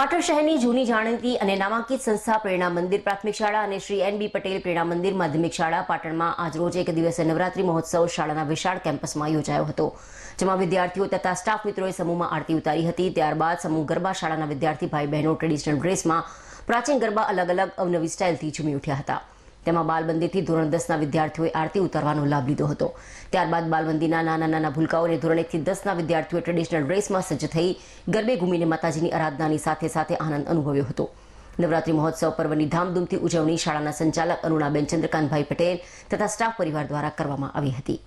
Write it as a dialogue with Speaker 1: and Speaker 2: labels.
Speaker 1: પાટણ શહેરની જૂની જાણીતી અને નામાંકિત સંસ્થા પ્રેરણા મંદિર પ્રાથમિક શાળા અને શ્રી એન બી પટેલ પ્રેરણા મંદિર માધ્યમિક શાળા પાટણમાં આજરોજ એક દિવસે નવરાત્રી મહોત્સવ શાળાના વિશાળ કેમ્પસમાં યોજાયો હતો જેમાં વિદ્યાર્થીઓ તથા સ્ટાફ મિત્રોએ સમૂહમાં આરતી ઉતારી હતી ત્યારબાદ સમૂહ ગરબા શાળાના વિદ્યાર્થી ભાઈ બહેનો ટ્રેડિશનલ ડ્રેસમાં પ્રાચીન ગરબા અલગ અલગ અવનવી સ્ટાઇલથી ઝૂમી ઉઠ્યા હતા તેમાં બાલબંદીથી ધોરણ દસના વિદ્યાર્થીઓએ આરતી ઉતારવાનો લાભ લીધો હતો ત્યારબાદ બાલબંદીના નાના નાના ભૂલકાઓને ધોરણ એકથી દસના વિદ્યાર્થીઓએ ટ્રેડિશનલ ડ્રેસમાં સજ્જ થઈ ગરબે ઘૂમીને માતાજીની આરાધનાની સાથે સાથે આનંદ અનુભવ્યો હતો નવરાત્રી મહોત્સવ પર્વની ધામધૂમથી ઉજવણી શાળાના સંચાલક અરુણાબેન ચંદ્રકાંતભાઈ પટેલ તથા સ્ટાફ પરિવાર દ્વારા કરવામાં આવી હતી